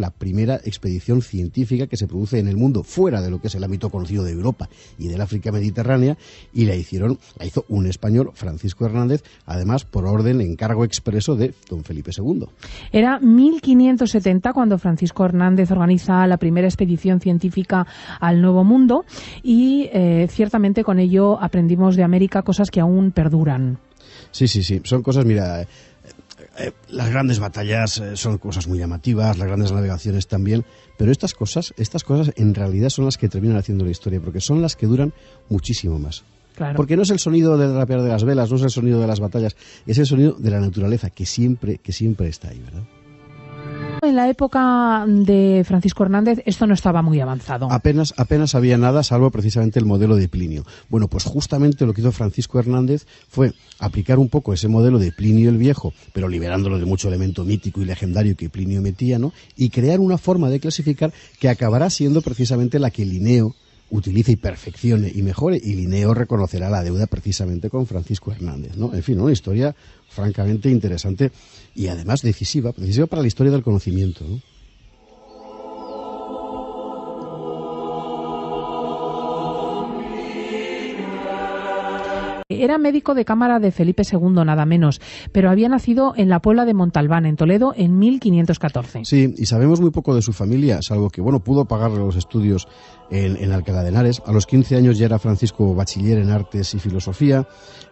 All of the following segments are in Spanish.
la primera expedición científica que se produce en el mundo fuera de lo que es el ámbito conocido de Europa y del África mediterránea y la hicieron la hizo un español Francisco Hernández además por orden encargo expreso de don Felipe II. Era 1570 cuando Francisco Hernández organiza la primera expedición científica al Nuevo Mundo y eh, ciertamente con ello aprendimos de América cosas que aún perduran. Sí, sí, sí, son cosas mira eh, las grandes batallas eh, son cosas muy llamativas, las grandes navegaciones también, pero estas cosas, estas cosas en realidad son las que terminan haciendo la historia, porque son las que duran muchísimo más. Porque no es el sonido del rapear de las velas, no es el sonido de las batallas, es el sonido de la naturaleza que siempre, que siempre está ahí, ¿verdad? en la época de Francisco Hernández esto no estaba muy avanzado. Apenas, apenas había nada, salvo precisamente el modelo de Plinio. Bueno, pues justamente lo que hizo Francisco Hernández fue aplicar un poco ese modelo de Plinio el Viejo, pero liberándolo de mucho elemento mítico y legendario que Plinio metía, ¿no? Y crear una forma de clasificar que acabará siendo precisamente la que Lineo utilice y perfeccione y mejore, y lineo reconocerá la deuda precisamente con Francisco Hernández. ¿no? En fin, una historia francamente interesante y además decisiva, decisiva para la historia del conocimiento. ¿no? Era médico de cámara de Felipe II, nada menos, pero había nacido en la Puebla de Montalbán, en Toledo, en 1514. Sí, y sabemos muy poco de su familia, salvo que, bueno, pudo pagar los estudios en, Alcalá de Henares. A los 15 años ya era Francisco bachiller en artes y filosofía,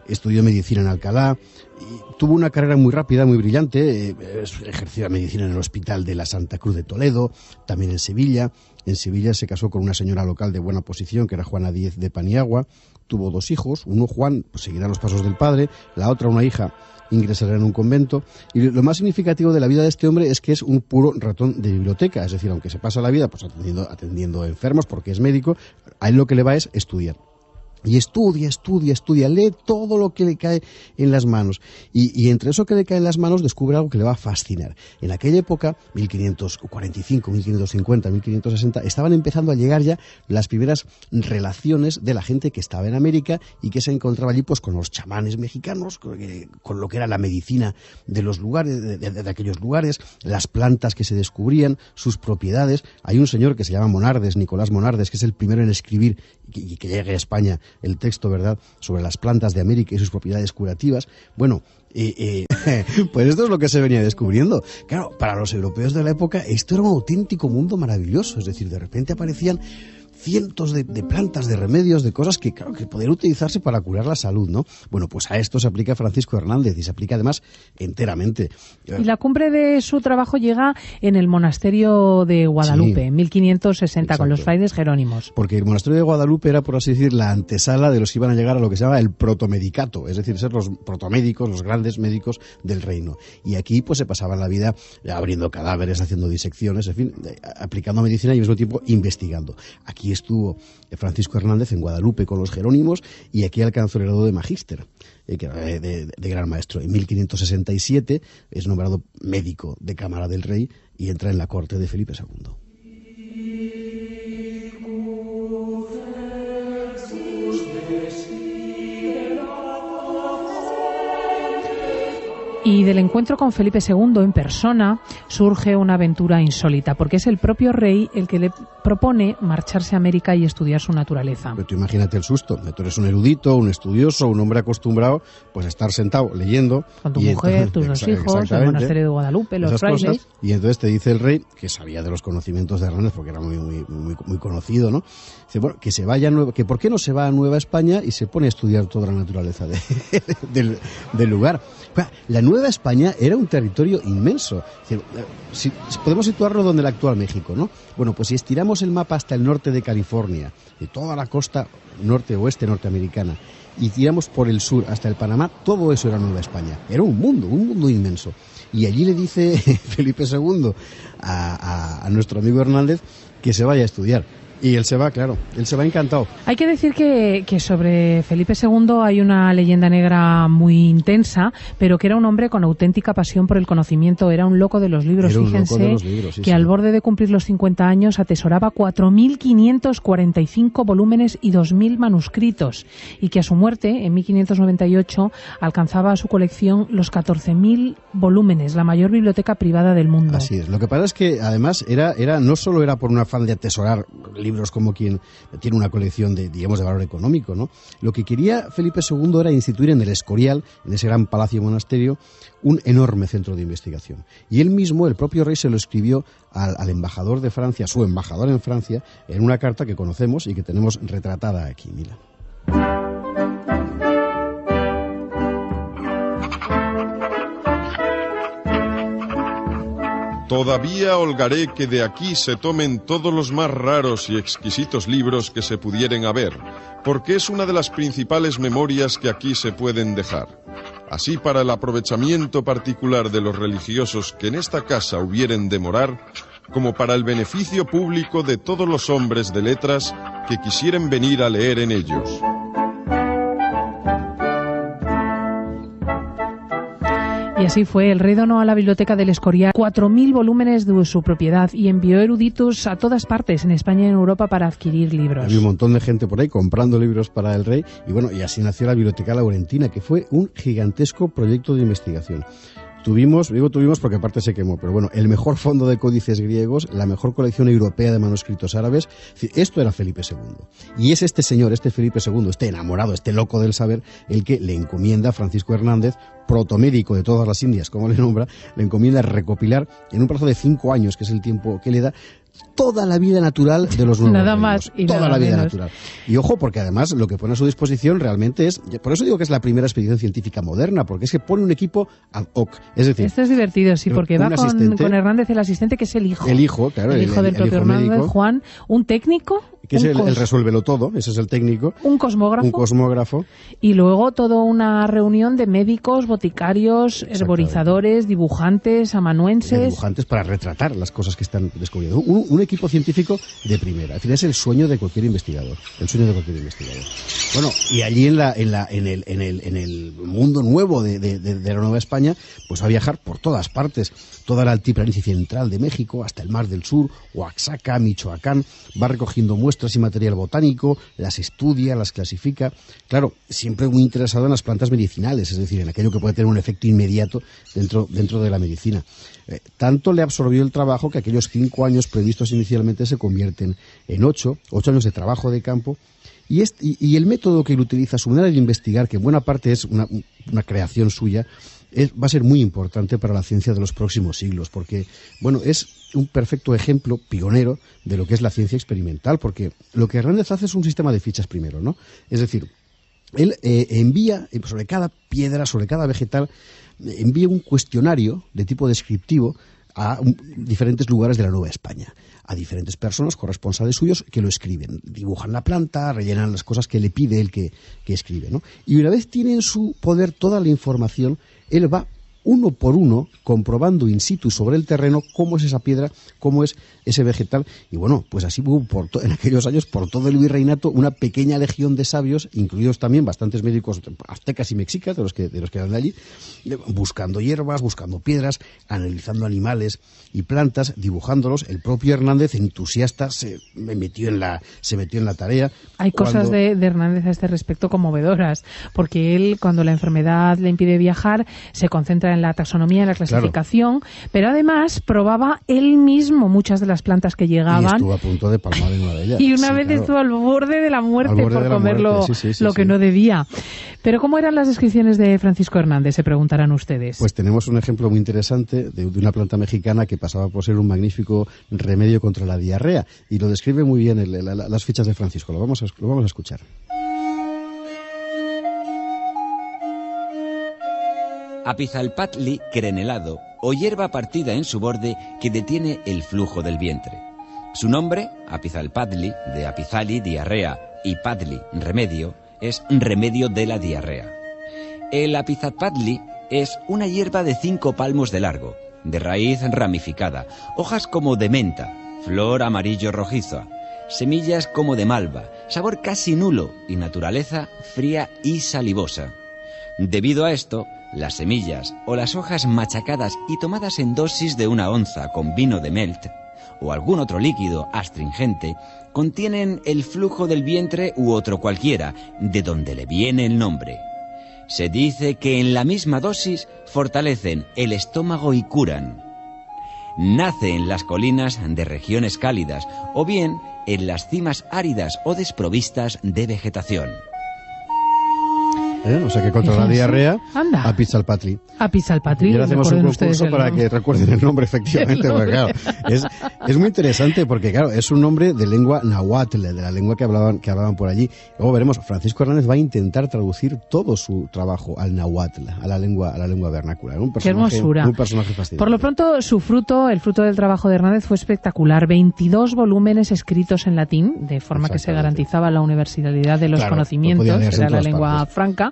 estudió medicina en Alcalá, y tuvo una carrera muy rápida, muy brillante, eh, ejercía ejerció la medicina en el Hospital de la Santa Cruz de Toledo, también en Sevilla. En Sevilla se casó con una señora local de buena posición, que era Juana Díez de Paniagua. Tuvo dos hijos, uno Juan, pues, seguirá los pasos del padre, la otra una hija, ingresará en un convento. Y lo más significativo de la vida de este hombre es que es un puro ratón de biblioteca, es decir, aunque se pasa la vida pues, atendiendo, atendiendo enfermos porque es médico, a él lo que le va es estudiar. Y estudia, estudia, estudia, lee todo lo que le cae en las manos. Y, entre eso que le cae en las manos descubre algo que le va a fascinar. En aquella época, 1545, 1550, 1560, estaban empezando a llegar ya las primeras relaciones de la gente que estaba en América y que se encontraba allí pues con los chamanes mexicanos, con, eh, lo que era la medicina de los lugares, de, aquellos lugares, las plantas que se descubrían, sus propiedades. Hay un señor que se llama Monardes, Nicolás Monardes, que es el primero en escribir y que llega a España el texto, ¿verdad?, sobre las plantas de América y sus propiedades curativas. Bueno, pues esto es lo que se venía descubriendo. Claro, para los europeos de la época esto era un auténtico mundo maravilloso, es decir, de repente aparecían cientos de, plantas, de remedios, de cosas que, claro, que podrían utilizarse para curar la salud, ¿no? Bueno, pues a esto se aplica Francisco Hernández y se aplica además enteramente. Y eh, la cumbre de su trabajo llega en el monasterio de Guadalupe, en 1560, con los frailes jerónimos. Porque el monasterio de Guadalupe era, por así decir, la antesala de los que iban a llegar a lo que se llama el protomedicato, es decir, ser los protomédicos, los grandes médicos del reino. Y aquí pues se pasaba la vida abriendo cadáveres, haciendo disecciones, en fin, aplicando medicina y al mismo tiempo investigando. Aquí estuvo Francisco Hernández en Guadalupe con los Jerónimos y aquí alcanzó el grado de magíster, eh, de, de, gran maestro. En 1567 es nombrado médico de Cámara del Rey y entra en la corte de Felipe II. Y del encuentro con Felipe II en persona surge una aventura insólita, porque es el propio rey el que le propone marcharse a América y estudiar su naturaleza. Pero tú imagínate el susto, tú eres un erudito, un estudioso, un hombre acostumbrado pues a estar sentado leyendo. Con tu mujer, tus dos hijos, el monasterio de Guadalupe, los frailes. y entonces te dice el rey, que sabía de los conocimientos de Hernández porque era muy, muy, muy, conocido, ¿no? que se vaya a que por qué no se va a Nueva España y se pone a estudiar toda la naturaleza del, del, lugar. La nueva Nueva España era un territorio inmenso. Eh, si, podemos situarlo donde el actual México, ¿no? Bueno, pues si estiramos el mapa hasta el norte de California, de toda la costa norte-oeste norteamericana, y tiramos por el sur hasta el Panamá, todo eso era Nueva España. Era un mundo, un mundo inmenso. Y allí le dice Felipe II a nuestro amigo Hernández que se vaya a estudiar. Y él se va, claro, él se va encantado. Hay que decir que, sobre Felipe II hay una leyenda negra muy intensa, pero que era un hombre con auténtica pasión por el conocimiento, era un loco de los libros, fíjense, que al borde de cumplir los 50 años atesoraba 4.545 volúmenes y 2.000 manuscritos, y que a su muerte, en 1598, alcanzaba a su colección los 14.000 volúmenes, la mayor biblioteca privada del mundo. Así es, lo que pasa es que además era, era no solo era por una afán de atesorar libros, libros como quien tiene una colección de, digamos, de valor económico, ¿no? Lo que quería Felipe II era instituir en el Escorial, en ese gran palacio monasterio, un enorme centro de investigación. Y él mismo, el propio rey, se lo escribió al, embajador de Francia, su embajador en Francia, en una carta que conocemos y que tenemos retratada aquí, Todavía holgaré que de aquí se tomen todos los más raros y exquisitos libros que se pudieren haber, porque es una de las principales memorias que aquí se pueden dejar. Así para el aprovechamiento particular de los religiosos que en esta casa hubieren de morar, como para el beneficio público de todos los hombres de letras que quisieren venir a leer en ellos. Y así fue, el rey donó a la biblioteca del Escorial 4.000 volúmenes de su propiedad y envió eruditos a todas partes, en España y en Europa, para adquirir libros. Había un montón de gente por ahí comprando libros para el rey y bueno, y así nació la Biblioteca Laurentina, que fue un gigantesco proyecto de investigación. Tuvimos, digo tuvimos porque aparte se quemó, pero bueno, el mejor fondo de códices griegos, la mejor colección europea de manuscritos árabes, esto era Felipe II. Y es este señor, este Felipe II, este enamorado, este loco del saber, el que le encomienda Francisco Hernández, protomédico de todas las Indias, como le nombra, le encomienda recopilar en un plazo de cinco años, que es el tiempo que le da, toda la vida natural de los nuevos nada más y toda la vida natural y ojo porque además lo que pone a su disposición realmente es por eso digo que es la primera expedición científica moderna porque es que pone un equipo ad hoc es decir esto es divertido sí porque va con, Hernández el asistente que es el hijo el hijo claro el, hijo del propio Juan un técnico que es el, resuélvelo todo, ese es el técnico. Un cosmógrafo. Un cosmógrafo. Y luego toda una reunión de médicos, boticarios, herborizadores, dibujantes, amanuenses. dibujantes para retratar las cosas que están descubriendo. Un, equipo científico de primera. Al final es el sueño de cualquier investigador. El sueño de cualquier investigador. Bueno, y allí en, la, en, la, en, el, en, el, en el mundo nuevo de, la Nueva España, pues va a viajar por todas partes. Toda la altiplanicie central de México, hasta el Mar del Sur, Oaxaca, Michoacán, va recogiendo muestras y material botánico, las estudia, las clasifica. Claro, siempre muy interesado en las plantas medicinales, es decir, en aquello que puede tener un efecto inmediato dentro, de la medicina. Eh, tanto le absorbió el trabajo que aquellos cinco años previstos inicialmente se convierten en ocho, ocho años de trabajo de campo. Y, el método que él utiliza, su manera de investigar, que en buena parte es una creación suya, va a ser muy importante para la ciencia de los próximos siglos, porque, bueno, es un perfecto ejemplo pionero de lo que es la ciencia experimental, porque lo que Hernández hace es un sistema de fichas primero, ¿no? Es decir, él eh, envía eh, sobre cada piedra, sobre cada vegetal, eh, envía un cuestionario de tipo descriptivo a diferentes lugares de la Nueva España, a diferentes personas, corresponsales suyos, que lo escriben, dibujan la planta, rellenan las cosas que le pide el que, que escribe. ¿no? Y una vez tiene en su poder toda la información, él va uno por uno, comprobando in situ sobre el terreno cómo es esa piedra, cómo es ese vegetal. Y bueno, pues así hubo por en aquellos años, por todo el virreinato, una pequeña legión de sabios, incluidos también bastantes médicos aztecas y mexicas, de los que, de los que eran de allí, buscando hierbas, buscando piedras, analizando animales y plantas, dibujándolos. El propio Hernández, entusiasta, se metió en la, se metió en la tarea. Hay cosas de, de Hernández a este respecto conmovedoras, porque él, cuando la enfermedad le impide viajar, se concentra en la taxonomía, en la clasificación, pero además probaba él mismo muchas de las plantas que llegaban. Y estuvo a punto de palmar en una de ellas. y una vez estuvo al borde de la muerte por comer lo, que no debía. Pero ¿cómo eran las descripciones de Francisco Hernández? Se preguntarán ustedes. Pues tenemos un ejemplo muy interesante de, una planta mexicana que pasaba por ser un magnífico remedio contra la diarrea y lo describe muy bien las fichas de Francisco. Lo vamos a, lo vamos a escuchar. Apizalpatli crenelado o hierba partida en su borde que detiene el flujo del vientre. Su nombre, Apizalpatli, de Apizali, diarrea, y Padli, remedio, es remedio de la diarrea. El Apizalpatli es una hierba de cinco palmos de largo, de raíz ramificada, hojas como de menta, flor amarillo rojizo. semillas como de malva, sabor casi nulo y naturaleza fría y salivosa. Debido a esto, las semillas o las hojas machacadas y tomadas en dosis de una onza con vino de melt o algún otro líquido astringente contienen el flujo del vientre u otro cualquiera, de donde le viene el nombre. Se dice que en la misma dosis fortalecen el estómago y curan. Nace en las colinas de regiones cálidas o bien en las cimas áridas o desprovistas de vegetación. ¿eh? o sea que contra la diarrea, a pizza patri. A pizza al patri. Y ahora hacemos un concurso para que recuerden el nombre, efectivamente. es, es, muy interesante porque, claro, es un nombre de lengua nahuatl, de la lengua que hablaban, que hablaban por allí. Luego veremos, Francisco Hernández va a intentar traducir todo su trabajo al nahuatl, a la lengua, a la lengua vernácula. Un personaje, Qué hermosura. Un personaje fascinante. Por lo pronto, su fruto, el fruto del trabajo de Hernández fue espectacular. 22 volúmenes escritos en latín, de forma que se garantizaba la universalidad de los conocimientos, era la lengua franca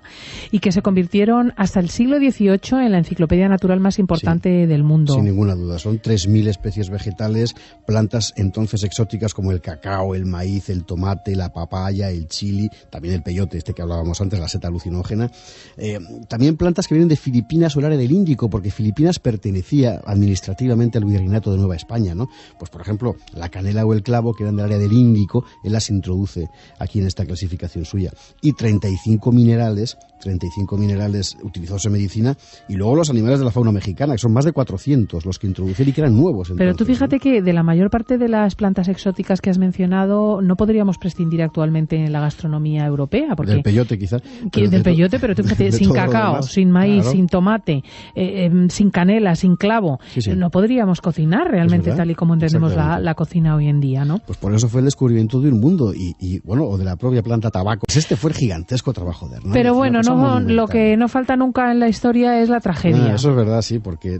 y que se convirtieron hasta el siglo XVIII en la enciclopedia natural más importante del mundo. Sin ninguna duda, son 3.000 especies vegetales, plantas entonces exóticas como el cacao, el maíz, el tomate, la papaya, el chili, también el peyote, este que hablábamos antes, la seta alucinógena. Eh, también plantas que vienen de Filipinas o el área del Índico, porque Filipinas pertenecía administrativamente al virreinato de Nueva España, ¿no? Pues por ejemplo, la canela o el clavo, que eran del área del Índico, él las introduce aquí en esta clasificación suya. Y 35 minerales 35 minerales utilizados en medicina, y luego los animales de la fauna mexicana, que son más de 400 los que introducir y que eran nuevos. Pero tú fíjate que de la mayor parte de las plantas exóticas que has mencionado no podríamos prescindir actualmente en la gastronomía europea. Porque, del peyote quizás. del peyote, pero tú fíjate, sin cacao, sin maíz, sin tomate, eh, em, sin canela, sin clavo, no podríamos cocinar realmente tal y como entendemos la, cocina hoy en día, ¿no? Pues por eso fue el descubrimiento de un mundo y, bueno, o de la propia planta tabaco. Pues este fue el gigantesco trabajo de Hernández. Pero bueno, no, lo que no falta nunca en la historia es la tragedia. Ah, eso es verdad, sí, porque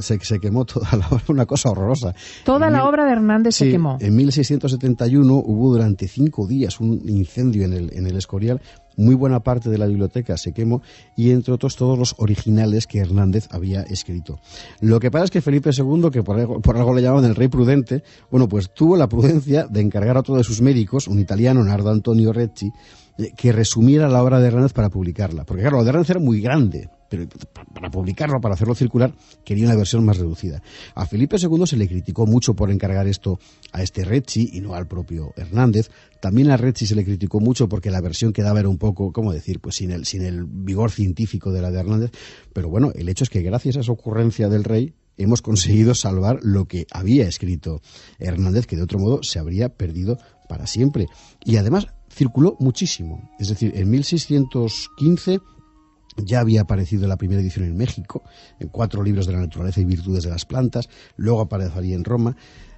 se, quemó toda la obra, una cosa horrorosa. Toda la obra de Hernández se quemó. En 1671 hubo durante cinco días un incendio en el, Escorial muy buena parte de la biblioteca se quemó y entre otros todos los originales que Hernández había escrito. Lo que pasa es que Felipe II, que por algo, le llamaban el rey prudente, bueno, pues tuvo la prudencia de encargar a otro de sus médicos, un italiano, Nardo Antonio Recci, que resumiera la obra de Hernández para publicarla. Porque claro, la de Hernández era muy grande, pero para publicarlo, para hacerlo circular, quería una versión más reducida. A Felipe II se le criticó mucho por encargar esto a este Recci y no al propio Hernández. También a Rechi se le criticó mucho porque la versión que daba era un poco, ¿cómo decir? Pues sin el, sin el vigor científico de la de Hernández. Pero bueno, el hecho es que gracias a esa ocurrencia del rey, hemos conseguido salvar lo que había escrito Hernández, que de otro modo se habría perdido para siempre. Y además circuló muchísimo. Es decir, en 1615 ya había aparecido la primera edición en México, en cuatro libros de la naturaleza y virtudes de las plantas, luego aparecería en Roma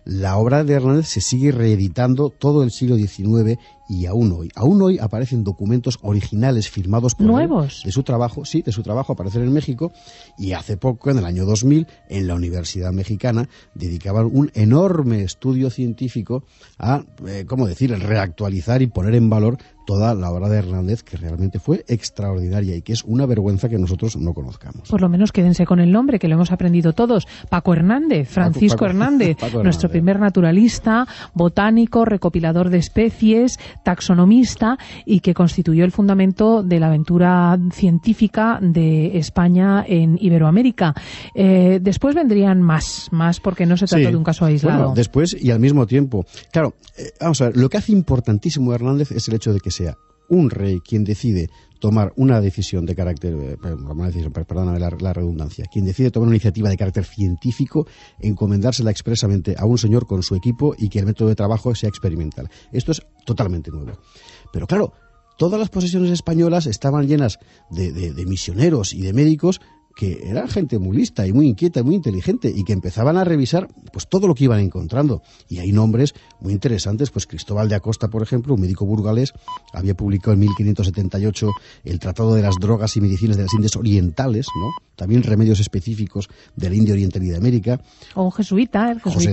la obra de Hernández se sigue reeditando todo el siglo XIX y aún hoy. Aún hoy aparecen documentos originales firmados por ¿Nuevos? de su trabajo, sí, de su trabajo aparecer en México y hace poco, en el año 2000, en la Universidad Mexicana dedicaban un enorme estudio científico a, eh, ¿cómo decir?, reactualizar y poner en valor toda la obra de Hernández, que realmente fue extraordinaria y que es una vergüenza que nosotros no conozcamos. Por lo menos quédense con el nombre, que lo hemos aprendido todos. Paco Hernández, Francisco Hernández, Hernández, nuestro primer naturalista, botánico, recopilador de especies, taxonomista y que constituyó el fundamento de la aventura científica de España en Iberoamérica. Eh, después vendrían más, más porque no se trata de un caso aislado. después y al mismo tiempo. Claro, eh, vamos a ver, lo que hace importantísimo Hernández es el hecho de que sea un rey quien decide tomar una decisión de carácter, eh, perdóname la, redundancia, quien decide tomar una iniciativa de carácter científico, encomendársela expresamente a un señor con su equipo y que el método de trabajo sea experimental. Esto es totalmente nuevo. Pero claro, todas las posesiones españolas estaban llenas de misioneros y de médicos que era gente muy lista y muy inquieta y muy inteligente y que empezaban a revisar pues todo lo que iban encontrando. Y hay nombres muy interesantes, pues Cristóbal de Acosta, por ejemplo, un médico burgalés, había publicado en 1578 el Tratado de las Drogas y Medicinas de las Indias Orientales, ¿no? también remedios específicos del India Oriental y de América. O un jesuita, José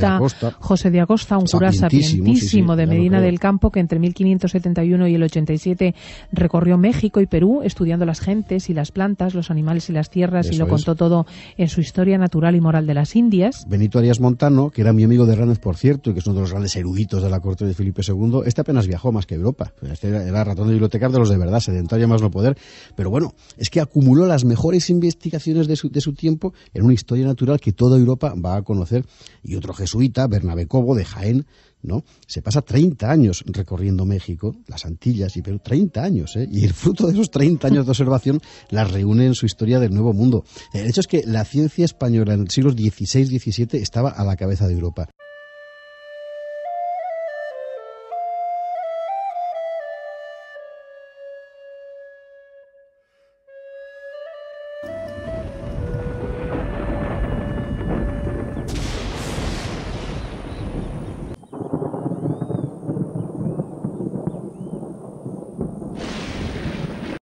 de Acosta, un cura sapientísimo, de Medina del Campo que entre 1571 y el 87 recorrió México y Perú estudiando las gentes y las plantas, los animales y las tierras y lo contó todo en su Historia Natural y Moral de las Indias. Benito Arias Montano, que era mi amigo de Ranes, por cierto, y que es uno de los grandes eruditos de la corte de Felipe II, este apenas viajó más que Europa. Este era ratón de bibliotecar de los de verdad, sedentario más no poder. Pero bueno, es que acumuló las mejores investigaciones de su, de su tiempo en una historia natural que toda Europa va a conocer. Y otro jesuita, Bernabé Cobo, de Jaén, se pasa 30 años recorriendo México, las Antillas y Perú, 30 años, ¿eh? Y el fruto de esos 30 años de observación las reúne en su historia del Nuevo Mundo. El hecho es que la ciencia española en los siglos XVI, XVII estaba a la cabeza de Europa.